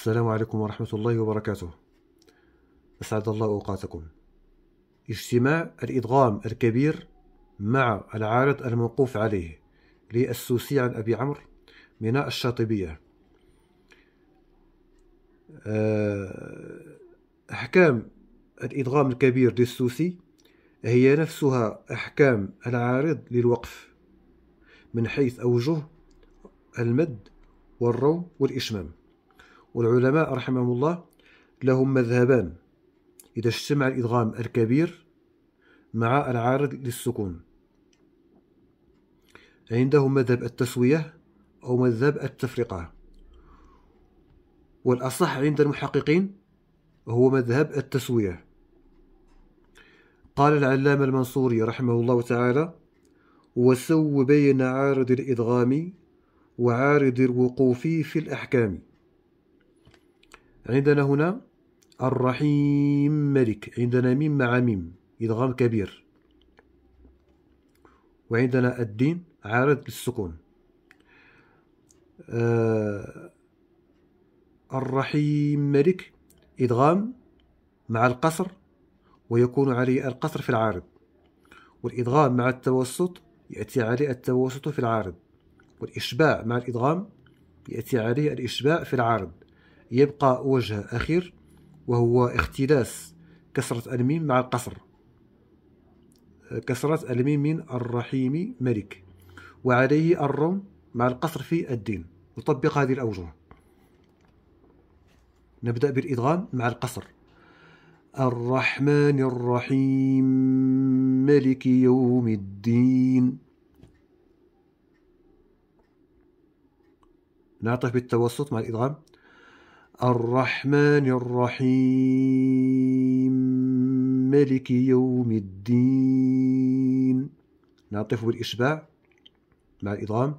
السلام عليكم ورحمة الله وبركاته أسعد الله أوقاتكم اجتماع الإدغام الكبير مع العارض الموقوف عليه للسوسي عن أبي عمرو ميناء الشاطبية آه، أحكام الإدغام الكبير للسوسي هي نفسها أحكام العارض للوقف من حيث أوجه المد والرو والإشمام والعلماء رحمهم الله لهم مذهبان إذا اجتمع الإدغام الكبير مع العارض للسكون عندهم مذهب التسوية أو مذهب التفرقة والأصح عند المحققين هو مذهب التسوية قال العلامة المنصوري رحمه الله تعالى وسو بين عارض الإدغام وعارض الوقوف في الأحكام عندنا هنا الرحيم ملك عندنا ميم مع ميم إدغام كبير وعندنا الدين عارض للسكون آه الرحيم ملك إدغام مع القصر ويكون عليه القصر في العارض والإدغام مع التوسط يأتي عليه التوسط في العارض والإشباع مع الإدغام يأتي عليه الإشباع في العارض يبقى وجه أخير وهو اختلاس كسرة الميم مع القصر كسرة الميم من الرحيم ملك وعليه الروم مع القصر في الدين نطبق هذه الأوجه نبدأ بالإدغام مع القصر الرحمن الرحيم ملك يوم الدين نعطف بالتوسط مع الإدغام الرحمن الرحيم ملك يوم الدين نعطف بالإشباع مع الإضغام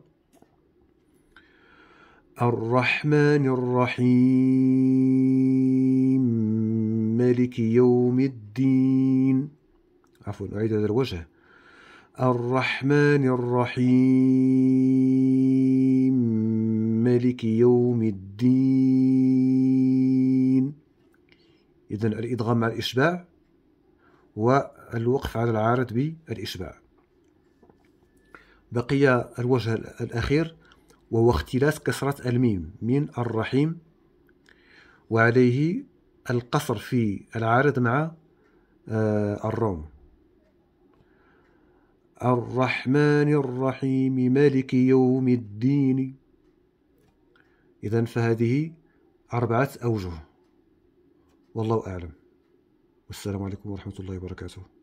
الرحمن الرحيم ملك يوم الدين عفوا أعيد هذا الوجه الرحمن الرحيم مالك يوم الدين إذا الإدغام مع الإشباع والوقف على العارض بالإشباع بقي الوجه الأخير وهو اختلاس كسرة الميم من الرحيم وعليه القصر في العارض مع آه، الروم الرحمن الرحيم مالك يوم الدين إذا فهذه أربعة أوجه والله أعلم والسلام عليكم ورحمة الله وبركاته